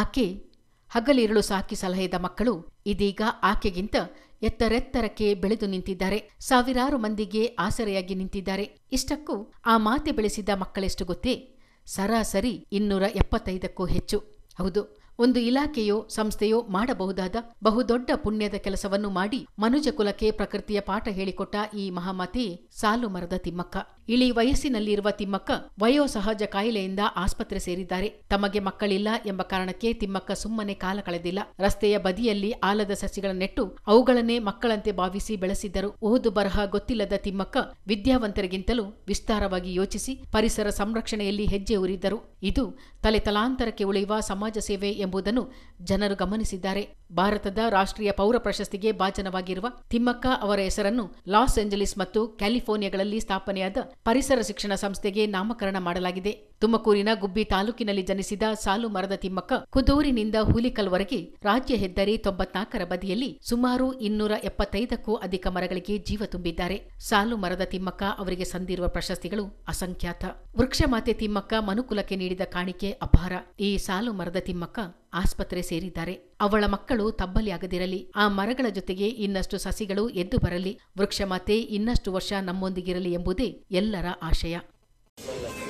ಆಕೆ ಹಗಲಿರುಳು ಸಾಕಿ ಸಲಹೆದ ಮಕ್ಕಳು ಇದೀಗ ಆಕೆಗಿಂತ ಎತ್ತರೆತ್ತರಕ್ಕೆ ಬೆಳೆದು ನಿಂತಿದ್ದಾರೆ ಸಾವಿರಾರು ಮಂದಿಗೆ ಆಸರೆಯಾಗಿ ನಿಂತಿದ್ದಾರೆ ಇಷ್ಟಕ್ಕೂ ಆ ಮಾತೆ ಬೆಳೆಸಿದ ಮಕ್ಕಳೆಷ್ಟು ಗೊತ್ತೇ ಸರಾಸರಿ ಇನ್ನೂರ ಎಪ್ಪತ್ತೈದಕ್ಕೂ ಹೆಚ್ಚು ಹೌದು ಒಂದು ಇಲಾಖೆಯೋ ಸಂಸ್ಥೆಯೋ ಮಾಡಬಹುದಾದ ಬಹುದೊಡ್ಡ ಪುಣ್ಯದ ಕೆಲಸವನ್ನು ಮಾಡಿ ಮನುಜಕುಲಕ್ಕೆ ಪ್ರಕೃತಿಯ ಪಾಠ ಹೇಳಿಕೊಟ್ಟ ಈ ಮಹಾಮತಿ ಸಾಲು ಮರದ ತಿಮ್ಮಕ್ಕ ಇಳಿ ವಯಸ್ಸಿನಲ್ಲಿರುವ ತಿಮ್ಮಕ್ಕ ವಯೋಸಹಜ ಕಾಯಿಲೆಯಿಂದ ಆಸ್ಪತ್ರೆ ಸೇರಿದ್ದಾರೆ ತಮಗೆ ಮಕ್ಕಳಿಲ್ಲ ಎಂಬ ಕಾರಣಕ್ಕೆ ತಿಮ್ಮಕ್ಕ ಸುಮ್ಮನೆ ಕಾಲ ಕಳೆದಿಲ್ಲ ರಸ್ತೆಯ ಬದಿಯಲ್ಲಿ ಆಲದ ಸಸಿಗಳ ನೆಟ್ಟು ಅವುಗಳನ್ನೇ ಮಕ್ಕಳಂತೆ ಭಾವಿಸಿ ಬೆಳೆಸಿದ್ದರು ಓದು ಬರಹ ಗೊತ್ತಿಲ್ಲದ ತಿಮ್ಮಕ್ಕ ವಿದ್ಯಾವಂತರಿಗಿಂತಲೂ ವಿಸ್ತಾರವಾಗಿ ಯೋಚಿಸಿ ಪರಿಸರ ಸಂರಕ್ಷಣೆಯಲ್ಲಿ ಹೆಜ್ಜೆ ಉರಿದ್ದರು ಇದು ತಲೆ ತಲಾಂತರಕ್ಕೆ ಉಳಿಯುವ ಸಮಾಜ ಸೇವೆ ಎಂಬುದನ್ನು ಜನರು ಗಮನಿಸಿದ್ದಾರೆ ಭಾರತದ ರಾಷ್ಟ್ರೀಯ ಪೌರ ಪ್ರಶಸ್ತಿಗೆ ಭಾಜನವಾಗಿರುವ ತಿಮ್ಮಕ್ಕ ಅವರ ಹೆಸರನ್ನು ಲಾಸ್ ಏಂಜಲೀಸ್ ಮತ್ತು ಕ್ಯಾಲಿಫೋರ್ನಿಯಾಗಳಲ್ಲಿ ಸ್ಥಾಪನೆಯಾದ ಪರಿಸರ ಶಿಕ್ಷಣ ಸಂಸ್ಥೆಗೆ ನಾಮಕರಣ ಮಾಡಲಾಗಿದೆ ತುಮಕೂರಿನ ಗುಬ್ಬಿ ತಾಲೂಕಿನಲ್ಲಿ ಜನಿಸಿದ ಸಾಲು ಮರದ ತಿಮ್ಮಕ್ಕ ಕುದೂರಿನಿಂದ ಹುಲಿಕಲ್ವರೆಗೆ ರಾಜ್ಯ ಹೆದ್ದಾರಿ ತೊಂಬತ್ನಾಲ್ಕರ ಬದಿಯಲ್ಲಿ ಸುಮಾರು ಇನ್ನೂರ ಎಪ್ಪತ್ತೈದಕ್ಕೂ ಅಧಿಕ ಮರಗಳಿಗೆ ಜೀವ ತುಂಬಿದ್ದಾರೆ ಸಾಲು ಮರದ ತಿಮ್ಮಕ್ಕ ಅವರಿಗೆ ಸಂದಿರುವ ಪ್ರಶಸ್ತಿಗಳು ಅಸಂಖ್ಯಾತ ವೃಕ್ಷಮಾತೆ ತಿಮ್ಮಕ್ಕ ಮನುಕುಲಕ್ಕೆ ನೀಡಿದ ಕಾಣಿಕೆ ಅಪಾರ ಈ ಸಾಲು ಮರದ ತಿಮ್ಮಕ್ಕ ಆಸ್ಪತ್ರೆ ಸೇರಿದ್ದಾರೆ ಅವಳ ಮಕ್ಕಳು ತಬ್ಬಲಿಯಾಗದಿರಲಿ ಆ ಮರಗಳ ಜೊತೆಗೆ ಇನ್ನಷ್ಟು ಸಸಿಗಳು ಎದ್ದು ಬರಲಿ ವೃಕ್ಷಮಾತೆ ಇನ್ನಷ್ಟು ವರ್ಷ ನಮ್ಮೊಂದಿಗಿರಲಿ ಎಂಬುದೇ ಎಲ್ಲರ ಆಶಯ